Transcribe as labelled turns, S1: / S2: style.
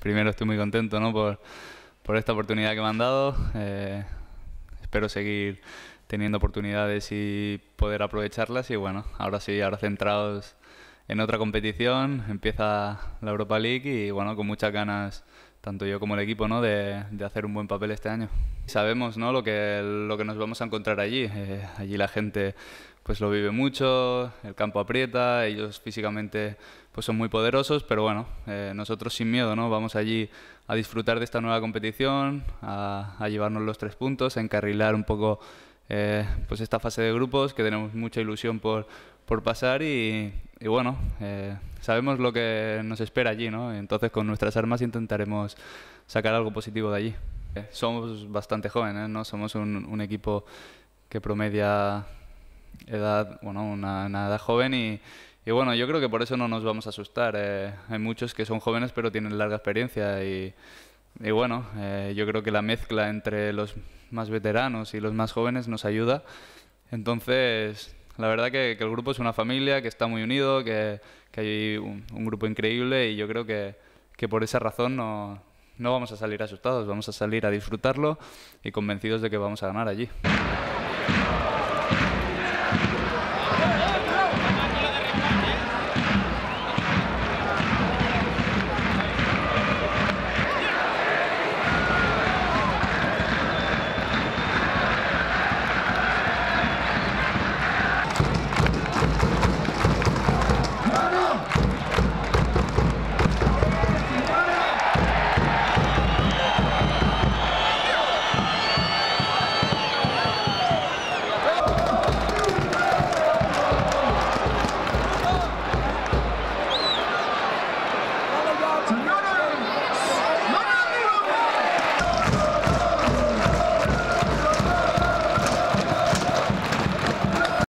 S1: primero estoy muy contento ¿no? por, por, esta oportunidad que me han dado. Eh, espero seguir teniendo oportunidades y poder aprovecharlas. Y bueno, ahora sí, ahora centrados en otra competición. Empieza la Europa League y bueno, con muchas ganas tanto yo como el equipo, ¿no? de, de, hacer un buen papel este año. Sabemos ¿no? lo, que, lo que nos vamos a encontrar allí. Eh, allí la gente pues lo vive mucho, el campo aprieta, ellos físicamente pues son muy poderosos, pero bueno, eh, nosotros sin miedo, ¿no? Vamos allí a disfrutar de esta nueva competición, a, llevarnos los tres puntos, a encarrilar un poco eh, pues esta fase de grupos que tenemos mucha ilusión por, por pasar y, bueno, eh, sabemos lo que nos espera allí, ¿no? Entonces con nuestras armas intentaremos sacar algo positivo de allí. Somos bastante jóvenes, ¿no? Somos un equipo que promedia edad, bueno, una, edad joven y, y, bueno, yo creo que por eso no nos vamos a asustar. Eh. hay muchos que son jóvenes pero tienen larga experiencia y, y bueno, eh, yo creo que la mezcla entre los más veteranos y los más jóvenes nos ayuda. Entonces, la verdad que, el grupo es una familia que está muy unido, que, que hay un, un, grupo increíble y yo creo que, que por esa razón no, no vamos a salir asustados, vamos a salir a disfrutarlo y convencidos de que vamos a ganar allí.